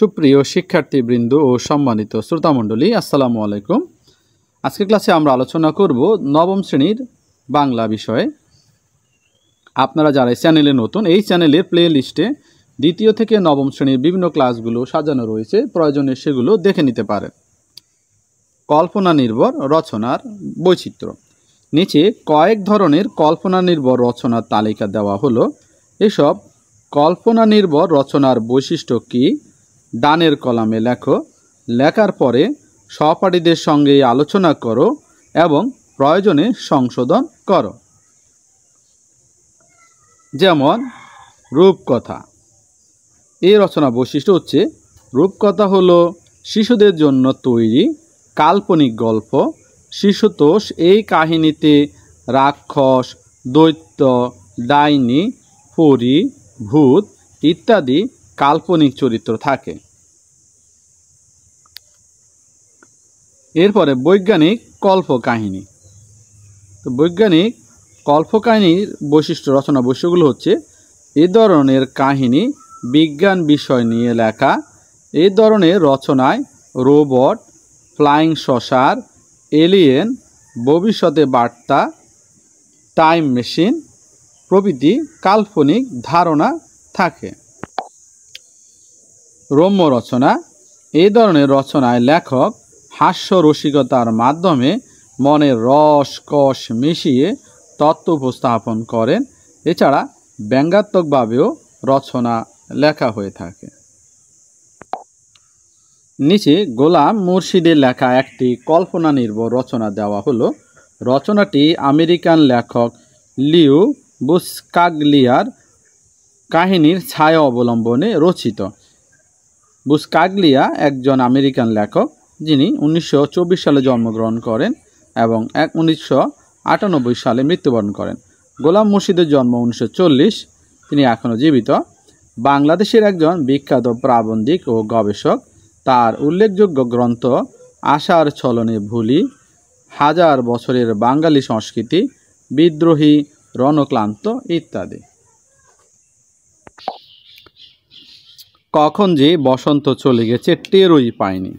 সুপ্রিয় শিক্ষার্থীবৃন্দ ও সম্মানিত শ্রোতামণ্ডলী আসসালামু আলাইকুম আজকের ক্লাসে আমরা আলোচনা করব নবম শ্রেণীর বাংলা বিষয়ে আপনারা যারা চ্যানেলে নতুন এই চ্যানেলের প্লে লিস্টে দ্বিতীয় থেকে নবম শ্রেণীর বিভিন্ন ক্লাসগুলো সাজানো রয়েছে প্রয়োজনে সেগুলো দেখে নিতে পারেন কল্পনা নির্ভর রচনার বৈচিত্র্য নিচে কয়েক ধরনের কল্পনা নির্ভর রচনার তালিকা দেওয়া হলো এসব কল্পনা নির্ভর রচনার বৈশিষ্ট্য কী ডানের কলামে লেখো লেখার পরে সহপাঠীদের সঙ্গে আলোচনা করো এবং প্রয়োজনে সংশোধন করো যেমন রূপকথা এই রচনা বৈশিষ্ট্য হচ্ছে রূপকথা হলো শিশুদের জন্য তৈরি কাল্পনিক গল্প শিশুতোষ এই কাহিনীতে রাক্ষস দৈত্য ডাইনি পরি ভূত ইত্যাদি কাল্পনিক চরিত্র থাকে এরপরে বৈজ্ঞানিক কল্পকাহিনী তো বৈজ্ঞানিক কল্পকাহিনীর বৈশিষ্ট্য রচনা বৈশ্যগুলো হচ্ছে এ ধরনের কাহিনী বিজ্ঞান বিষয় নিয়ে লেখা এ ধরনের রচনায় রোবট ফ্লাইং শশার এলিয়েন ভবিষ্যতে বার্তা টাইম মেশিন প্রভৃতি কাল্পনিক ধারণা থাকে রম্য রচনা এই ধরনের রচনায় লেখক হাস্য রসিকতার মাধ্যমে মনের রস কষ মিশিয়ে তত্ত্ব উপস্থাপন করেন এছাড়া ব্যঙ্গাত্মকভাবেও রচনা লেখা হয়ে থাকে নিচে গোলাম মুর্শিদের লেখা একটি কল্পনা নির্ভর রচনা দেওয়া হলো রচনাটি আমেরিকান লেখক লিউ বুসকাগলিয়ার কাহিনীর ছায়া অবলম্বনে রচিত বুসকাগলিয়া একজন আমেরিকান লেখক যিনি উনিশশো সালে জন্মগ্রহণ করেন এবং এক উনিশশো সালে মৃত্যুবরণ করেন গোলাম মুর্শিদের জন্ম উনিশশো তিনি এখনও জীবিত বাংলাদেশের একজন বিখ্যাত প্রাবন্ধিক ও গবেষক তার উল্লেখযোগ্য গ্রন্থ আশার ছলনে ভুলি হাজার বছরের বাঙালি সংস্কৃতি বিদ্রোহী রণক্লান্ত ইত্যাদি কখন যে বসন্ত চলে গেছে টেরই পায়নি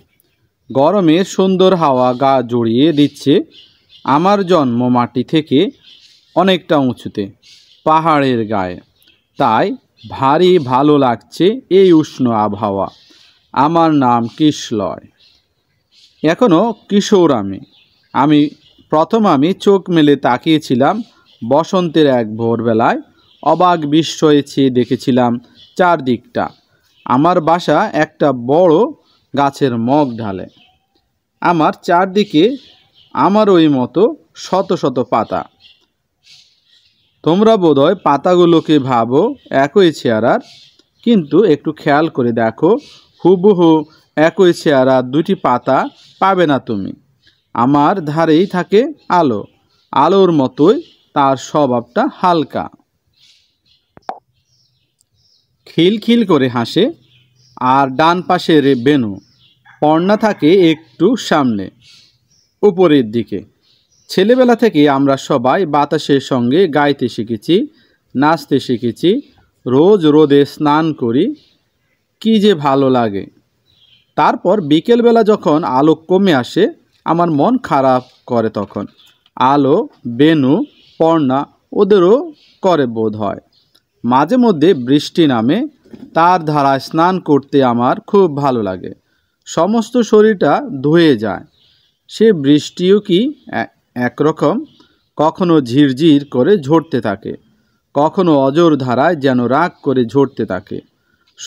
গরমে সুন্দর হাওয়া গা জড়িয়ে দিচ্ছে আমার জন্ম মাটি থেকে অনেকটা উঁচুতে পাহাড়ের গায়ে তাই ভারী ভালো লাগছে এই উষ্ণ আবহাওয়া আমার নাম কিশলয় এখনও কিশোর আমি আমি প্রথম আমি চোখ মেলে তাকিয়েছিলাম বসন্তের এক ভোরবেলায় অবাক বিস্ময়ে চেয়ে দেখেছিলাম চারদিকটা আমার বাসা একটা বড় গাছের মগ ঢালে আমার চারদিকে আমার ওই মতো শত শত পাতা তোমরা বোধহয় পাতাগুলোকে ভাবো একই চেয়ারার কিন্তু একটু খেয়াল করে দেখো হুবহু একই চেয়ারার দুটি পাতা পাবে না তুমি আমার ধারেই থাকে আলো আলোর মতোই তার স্বভাবটা হালকা খিলখিল করে হাসে আর ডান পাশে রে বেনু পর্ণা থাকে একটু সামনে উপরের দিকে ছেলেবেলা থেকে আমরা সবাই বাতাসের সঙ্গে গাইতে শিখেছি নাচতে শিখেছি রোজ রোদে স্নান করি কি যে ভালো লাগে তারপর বিকেলবেলা যখন আলো কমে আসে আমার মন খারাপ করে তখন আলো বেনু পর্ণা ওদেরও করে বোধ হয় মাঝে মধ্যে বৃষ্টি নামে তার ধারায় স্নান করতে আমার খুব ভালো লাগে সমস্ত শরীরটা ধুয়ে যায় সে বৃষ্টিও কি একরকম কখনো ঝিরঝির করে ঝরতে থাকে কখনো অজর ধারায় যেন রাগ করে ঝরতে থাকে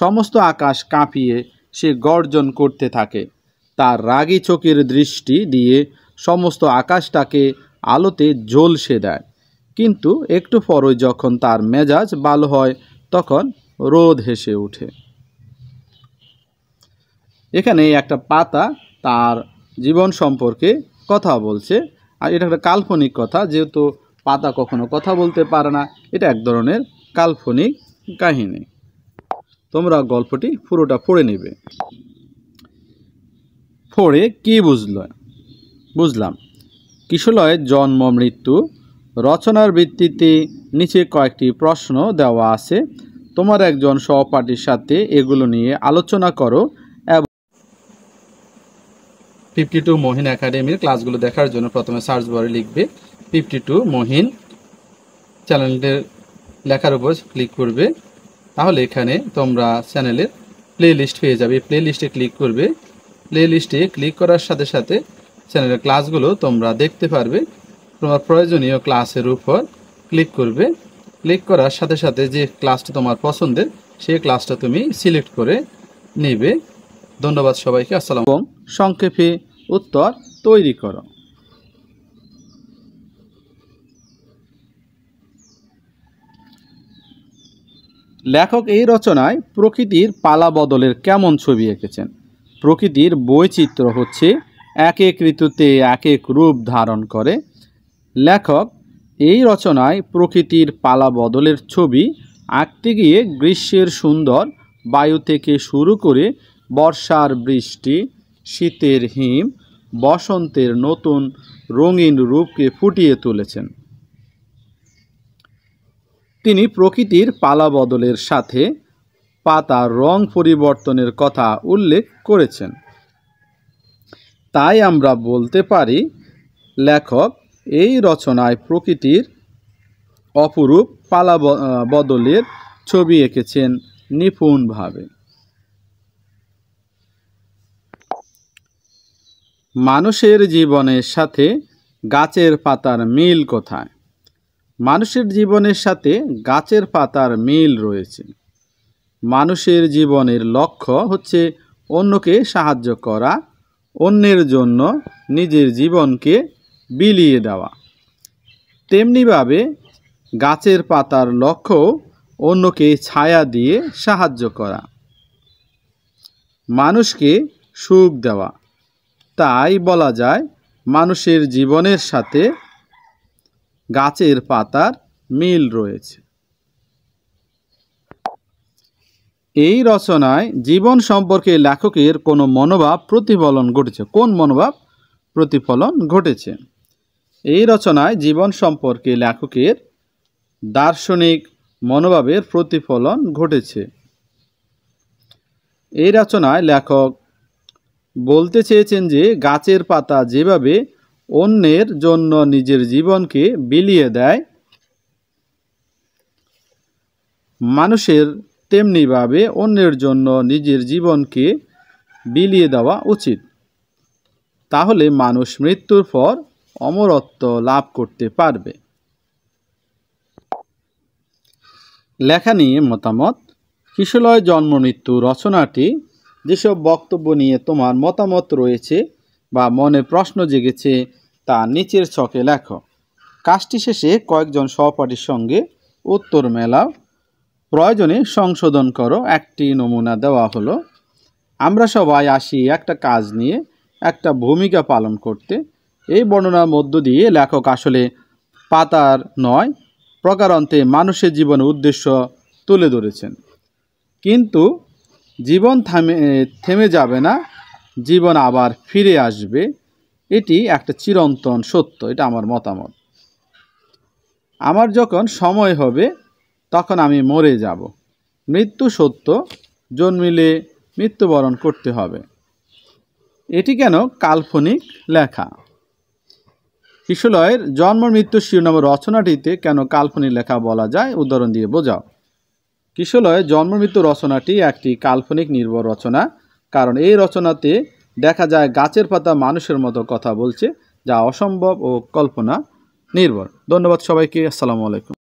সমস্ত আকাশ কাঁপিয়ে সে গর্জন করতে থাকে তার রাগি চোখের দৃষ্টি দিয়ে সমস্ত আকাশটাকে আলোতে ঝলসে দেয় কিন্তু একটু পরই যখন তার মেজাজ ভালো হয় তখন রোদ হেসে ওঠে এখানে একটা পাতা তার জীবন সম্পর্কে কথা বলছে আর এটা একটা কাল্পনিক কথা যেহেতু পাতা কখনো কথা বলতে পারে না এটা এক ধরনের কাল্পনিক কাহিনী তোমরা গল্পটি পুরোটা পড়ে নেবে পড়ে কী বুঝল বুঝলাম কিশলয়ের জন্ম মৃত্যু রচনার ভিত্তিতে নিচে কয়েকটি প্রশ্ন দেওয়া আছে তোমার একজন সহপাঠীর সাথে এগুলো নিয়ে আলোচনা করো ফিফটি টু মহিন একাডেমির ক্লাসগুলো দেখার জন্য প্রথমে সার্চ বারে লিখবে ফিফটি টু মহিন চ্যানেলটির লেখার উপর ক্লিক করবে তাহলে এখানে তোমরা চ্যানেলের প্লে লিস্ট পেয়ে যাবে প্লে লিস্টে ক্লিক করবে প্লে লিস্টে ক্লিক করার সাথে সাথে চ্যানেলের ক্লাসগুলো তোমরা দেখতে পারবে তোমার প্রয়োজনীয় ক্লাসের উপর ক্লিক করবে ক্লিক করার সাথে সাথে যে ক্লাসটা তোমার পছন্দের সেই ক্লাসটা তুমি সিলেক্ট করে নেবে ধন্যবাদ সবাইকে আসসালাম এবং সংক্ষেপে উত্তর তৈরি করো লেখক এই রচনায় প্রকৃতির পালা বদলের কেমন ছবি এঁকেছেন প্রকৃতির বৈচিত্র্য হচ্ছে এক এক ঋতুতে এক এক রূপ ধারণ করে লেখক এই রচনায় প্রকৃতির পালা বদলের ছবি আঁকতে গিয়ে গ্রীষ্মের সুন্দর বায়ু থেকে শুরু করে বর্ষার বৃষ্টি শীতের হিম বসন্তের নতুন রঙিন রূপকে ফুটিয়ে তুলেছেন তিনি প্রকৃতির পালা বদলের সাথে পাতার রং পরিবর্তনের কথা উল্লেখ করেছেন তাই আমরা বলতে পারি লেখক এই রচনায় প্রকৃতির অপরূপ পালা বদলের ছবি এঁকেছেন নিপুণভাবে মানুষের জীবনের সাথে গাছের পাতার মিল কোথায় মানুষের জীবনের সাথে গাছের পাতার মিল রয়েছে মানুষের জীবনের লক্ষ্য হচ্ছে অন্যকে সাহায্য করা অন্যের জন্য নিজের জীবনকে বিলিয়ে দেওয়া তেমনিভাবে গাছের পাতার লক্ষ্য অন্যকে ছায়া দিয়ে সাহায্য করা মানুষকে সুখ দেওয়া তাই বলা যায় মানুষের জীবনের সাথে গাছের পাতার মিল রয়েছে এই রচনায় জীবন সম্পর্কে লেখকের কোনো মনোভাব প্রতিফলন ঘটেছে কোন মনোভাব প্রতিফলন ঘটেছে এই রচনায় জীবন সম্পর্কে লেখকের দার্শনিক মনোভাবের প্রতিফলন ঘটেছে এই রচনায় লেখক বলতে চেয়েছেন যে গাছের পাতা যেভাবে অন্যের জন্য নিজের জীবনকে বিলিয়ে দেয় মানুষের তেমনিভাবে অন্যের জন্য নিজের জীবনকে বিলিয়ে দেওয়া উচিত তাহলে মানুষ মৃত্যুর পর অমরত্ব লাভ করতে পারবে লেখা নিয়ে মতামত কিশলয় জন্ম মৃত্যু রচনাটি যেসব বক্তব্য নিয়ে তোমার মতামত রয়েছে বা মনে প্রশ্ন জেগেছে তা নিচের ছকে লেখো কাজটি শেষে কয়েকজন সহপাঠীর সঙ্গে উত্তর মেলাও প্রয়োজনে সংশোধন করো একটি নমুনা দেওয়া হলো আমরা সবাই আসি একটা কাজ নিয়ে একটা ভূমিকা পালন করতে এই বর্ণনার মধ্য দিয়ে লেখক আসলে পাতার নয় প্রকারান্তে মানুষের জীবনের উদ্দেশ্য তুলে ধরেছেন কিন্তু জীবন থামে থেমে যাবে না জীবন আবার ফিরে আসবে এটি একটা চিরন্তন সত্য এটা আমার মতামত আমার যখন সময় হবে তখন আমি মরে যাব মৃত্যু সত্য জন্মিলে মৃত্যুবরণ করতে হবে এটি কেন কাল্পনিক লেখা কিশলয়ের জন্ম মৃত্যু শিরোনাম রচনাটিতে কেন কাল্পনিক লেখা বলা যায় উদাহরণ দিয়ে বোঝাও কিশলয় জন্মমৃত্যু রচনাটি একটি কাল্পনিক নির্ভর রচনা কারণ এই রচনাতে দেখা যায় গাছের পাতা মানুষের মতো কথা বলছে যা অসম্ভব ও কল্পনা নির্ভর ধন্যবাদ সবাইকে আসসালামু আলাইকুম